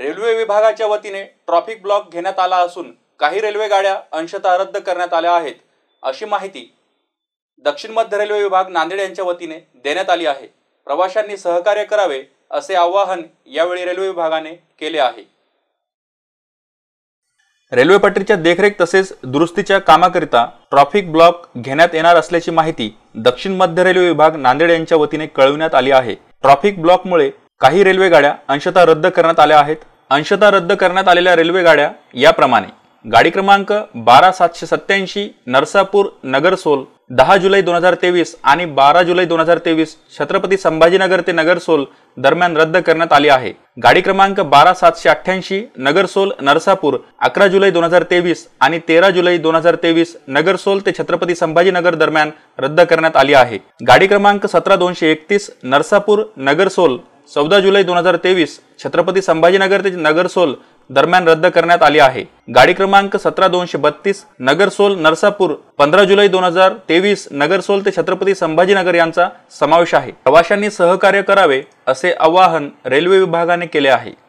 railway विभागाच्या वतीने traffic block घेण्यात आला असून काही रेल्वे गाड्या अंशतः रद्द करण्यात आल्या आहेत अशी माहिती दक्षिण मध्य रेल्वे विभाग नांदेड यांच्या वतीने देण्यात आली आहे प्रवाशांनी सहकार्य करावे असे आवाहन यावेळी रेल्वे विभागाने केले आहे रेल्वे पटरीच्या देखरेख तसेच दुरुस्तीच्या कामाकरिता ट्रॉफिक ब्लॉक घेण्यात येणार असल्याची माहिती दक्षिण मध्य रेल्वे विभाग नांदेड यांच्या वतीने कळविण्यात आली आहे ट्रॉफिक ब्लॉकमुळे काही रेल्वे गाड्या अंशतः रद्द करण्यात आल्या आहेत अंशतः रद्द करण्यात आलेल्या रेल्वे गाड्या याप्रमाणे गाडी क्रमांक बारा सातशे सत्याऐंशी नरसापूर नगरसोल दहा जुलै दोन हजार तेवीस आणि बारा जुलै दोन हजार तेवीस छत्रपती संभाजीनगर ते नगरसोल दरम्यान रद्द करण्यात आली आहे गाडी क्रमांक बारा सातशे अठ्ठ्याऐंशी नगरसोल नरसापूर अकरा जुलै दोन हजार तेवीस आणि तेरा जुलै दोन हजार तेवीस नगरसोल ते छत्रपती संभाजीनगर दरम्यान रद्द करण्यात आली आहे गाडी क्रमांक सतरा दोनशे एकतीस नरसापूर नगरसोल चौदा जुलै दोन हजार तेवीस छत्रपती संभाजीनगर ते नगरसोल दरम्यान रद्द करण्यात आली आहे गाडी क्रमांक सतरा दोनशे बत्तीस नगरसोल नरसापूर पंधरा जुलै दोन हजार तेवीस नगरसोल ते छत्रपती संभाजीनगर यांचा समावेश आहे प्रवाशांनी सहकार्य करावे असे आवाहन रेल्वे विभागाने केले आहे